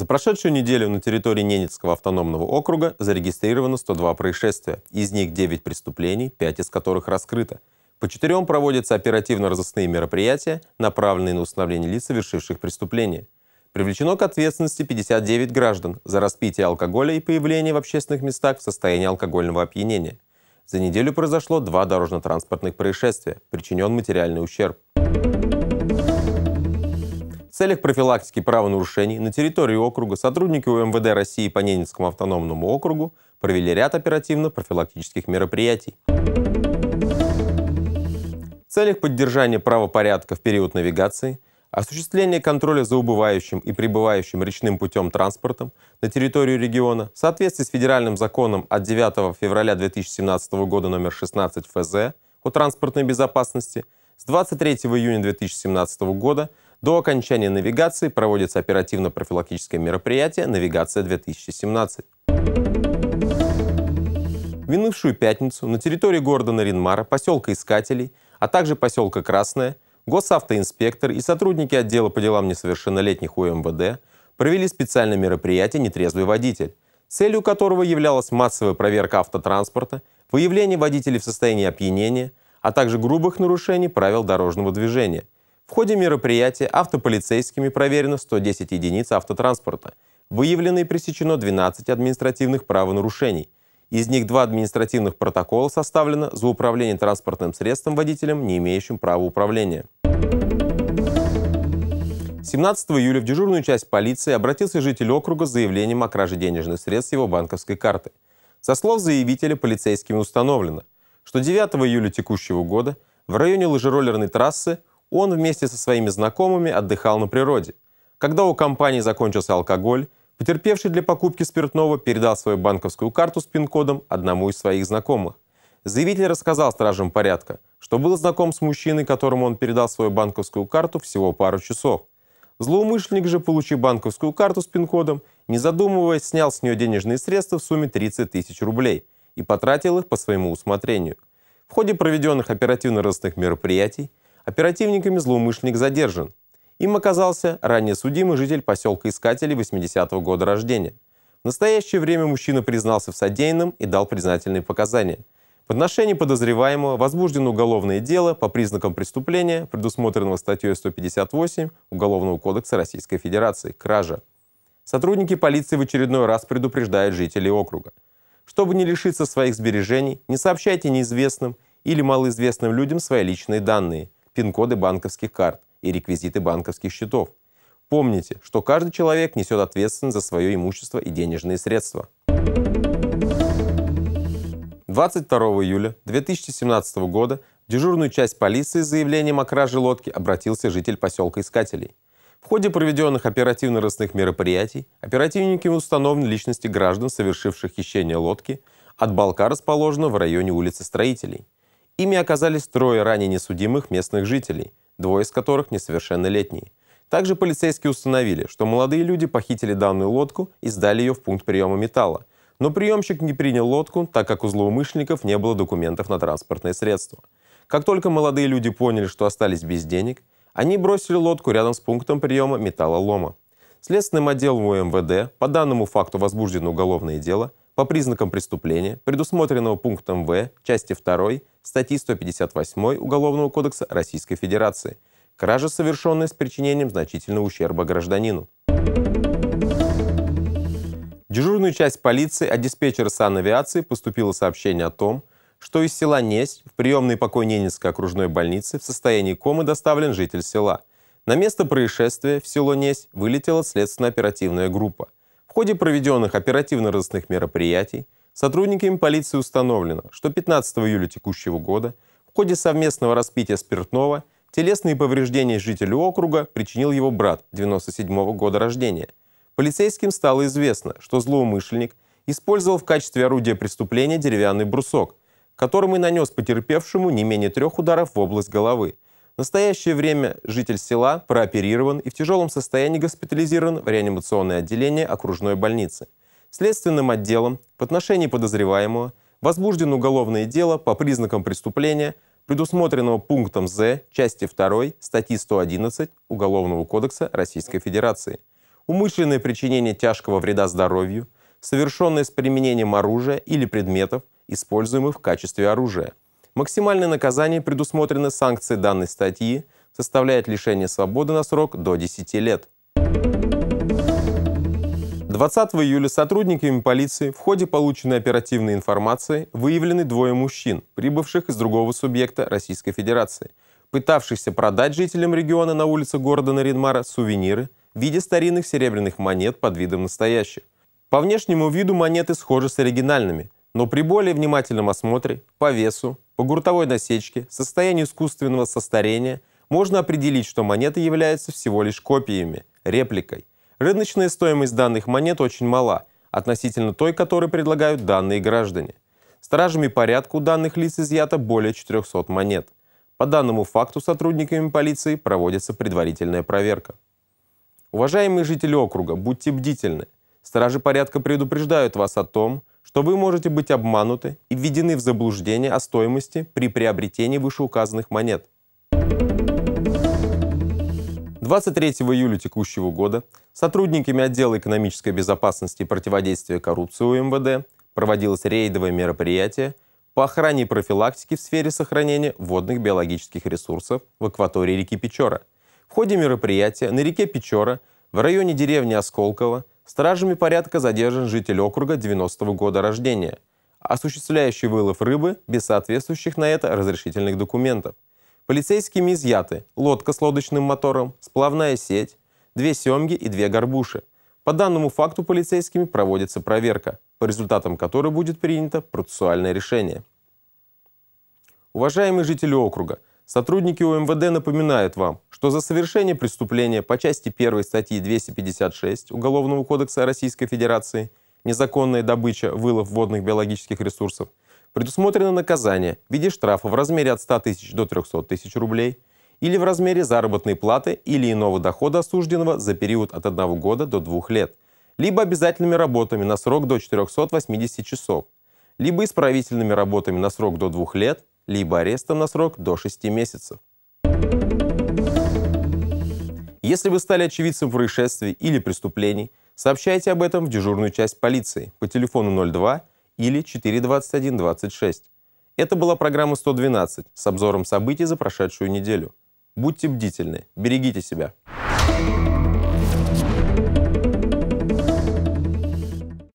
За прошедшую неделю на территории Ненецкого автономного округа зарегистрировано 102 происшествия, из них 9 преступлений, 5 из которых раскрыто. По четырем проводятся оперативно-розыскные мероприятия, направленные на установление лиц, совершивших преступления. Привлечено к ответственности 59 граждан за распитие алкоголя и появление в общественных местах в состоянии алкогольного опьянения. За неделю произошло два дорожно-транспортных происшествия, причинен материальный ущерб целях профилактики правонарушений на территории округа сотрудники УМВД России по Ненецкому автономному округу провели ряд оперативно-профилактических мероприятий. В целях поддержания правопорядка в период навигации – осуществления контроля за убывающим и прибывающим речным путем транспортом на территорию региона в соответствии с федеральным законом от 9 февраля 2017 года номер 16 ФЗ о транспортной безопасности с 23 июня 2017 года до окончания навигации проводится оперативно-профилактическое мероприятие «Навигация-2017». В минувшую пятницу на территории города Наринмара, поселка Искателей, а также поселка Красная, госавтоинспектор и сотрудники отдела по делам несовершеннолетних УМВД провели специальное мероприятие «Нетрезвый водитель», целью которого являлась массовая проверка автотранспорта, выявление водителей в состоянии опьянения, а также грубых нарушений правил дорожного движения – в ходе мероприятия автополицейскими проверено 110 единиц автотранспорта. Выявлено и пресечено 12 административных правонарушений. Из них два административных протокола составлено за управление транспортным средством водителем, не имеющим права управления. 17 июля в дежурную часть полиции обратился житель округа с заявлением о краже денежных средств его банковской карты. Со слов заявителя полицейскими установлено, что 9 июля текущего года в районе лыжероллерной трассы он вместе со своими знакомыми отдыхал на природе. Когда у компании закончился алкоголь, потерпевший для покупки спиртного передал свою банковскую карту с пин-кодом одному из своих знакомых. Заявитель рассказал стражам порядка, что был знаком с мужчиной, которому он передал свою банковскую карту всего пару часов. Злоумышленник же, получив банковскую карту с пин-кодом, не задумываясь, снял с нее денежные средства в сумме 30 тысяч рублей и потратил их по своему усмотрению. В ходе проведенных оперативно-розыскных мероприятий Оперативниками злоумышленник задержан. Им оказался ранее судимый житель поселка Искателей 80-го года рождения. В настоящее время мужчина признался в содеянном и дал признательные показания. В отношении подозреваемого возбуждено уголовное дело по признакам преступления, предусмотренного статьей 158 Уголовного кодекса Российской Федерации «Кража». Сотрудники полиции в очередной раз предупреждают жителей округа. Чтобы не лишиться своих сбережений, не сообщайте неизвестным или малоизвестным людям свои личные данные – пин-коды банковских карт и реквизиты банковских счетов. Помните, что каждый человек несет ответственность за свое имущество и денежные средства. 22 июля 2017 года в дежурную часть полиции с заявлением о краже лодки обратился житель поселка Искателей. В ходе проведенных оперативно-ростных мероприятий оперативниками установлены личности граждан, совершивших хищение лодки, от балка, расположенного в районе улицы Строителей – Ими оказались трое ранее несудимых местных жителей, двое из которых несовершеннолетние. Также полицейские установили, что молодые люди похитили данную лодку и сдали ее в пункт приема металла. Но приемщик не принял лодку, так как у злоумышленников не было документов на транспортное средство. Как только молодые люди поняли, что остались без денег, они бросили лодку рядом с пунктом приема металлолома. Следственным отделом УМВД по данному факту возбуждено уголовное дело по признакам преступления, предусмотренного пунктом В части 2 статьи 158 Уголовного кодекса Российской Федерации – кража, совершенная с причинением значительного ущерба гражданину. дежурную часть полиции от диспетчера санавиации поступило сообщение о том, что из села Несть в приемный покой Ненецкой окружной больницы в состоянии комы доставлен житель села. На место происшествия в село Несть вылетела следственно-оперативная группа. В ходе проведенных оперативно-розыскных мероприятий – Сотрудниками полиции установлено, что 15 июля текущего года в ходе совместного распития спиртного телесные повреждения жителю округа причинил его брат 97 -го года рождения. Полицейским стало известно, что злоумышленник использовал в качестве орудия преступления деревянный брусок, которым и нанес потерпевшему не менее трех ударов в область головы. В настоящее время житель села прооперирован и в тяжелом состоянии госпитализирован в реанимационное отделение окружной больницы – Следственным отделом в отношении подозреваемого возбуждено уголовное дело по признакам преступления, предусмотренного пунктом З части 2 статьи 111 Уголовного кодекса Российской Федерации. Умышленное причинение тяжкого вреда здоровью, совершенное с применением оружия или предметов, используемых в качестве оружия. Максимальное наказание, предусмотрено санкцией данной статьи, составляет лишение свободы на срок до 10 лет. Thank you 20 июля сотрудниками полиции в ходе полученной оперативной информации выявлены двое мужчин, прибывших из другого субъекта Российской Федерации, пытавшихся продать жителям региона на улице города Наринмара сувениры в виде старинных серебряных монет под видом настоящих. По внешнему виду монеты схожи с оригинальными, но при более внимательном осмотре, по весу, по гуртовой насечке, состоянию искусственного состарения можно определить, что монеты являются всего лишь копиями, репликой. Рыночная стоимость данных монет очень мала относительно той, которую предлагают данные граждане. Стражами порядка у данных лиц изъято более 400 монет. По данному факту сотрудниками полиции проводится предварительная проверка. Уважаемые жители округа, будьте бдительны. Стражи порядка предупреждают вас о том, что вы можете быть обмануты и введены в заблуждение о стоимости при приобретении вышеуказанных монет. Thank you 23 июля текущего года сотрудниками отдела экономической безопасности и противодействия коррупции УМВД проводилось рейдовое мероприятие по охране и профилактике в сфере сохранения водных биологических ресурсов в акватории реки Печора. В ходе мероприятия на реке Печора в районе деревни Осколково стражами порядка задержан житель округа 90-го года рождения, осуществляющий вылов рыбы без соответствующих на это разрешительных документов. Полицейскими изъяты лодка с лодочным мотором, сплавная сеть, две семги и две горбуши. По данному факту полицейскими проводится проверка, по результатам которой будет принято процессуальное решение. Уважаемые жители округа, сотрудники УМВД напоминают вам, что за совершение преступления по части 1 статьи 256 Уголовного кодекса Российской Федерации «Незаконная добыча, вылов водных биологических ресурсов» Предусмотрено наказание в виде штрафа в размере от 100 тысяч до 300 тысяч рублей или в размере заработной платы или иного дохода осужденного за период от 1 года до 2 лет, либо обязательными работами на срок до 480 часов, либо исправительными работами на срок до 2 лет, либо арестом на срок до 6 месяцев. Если вы стали очевидцем происшествий или преступлений, сообщайте об этом в дежурную часть полиции по телефону 02 или 4.21.26. Это была программа 112 с обзором событий за прошедшую неделю. Будьте бдительны, берегите себя.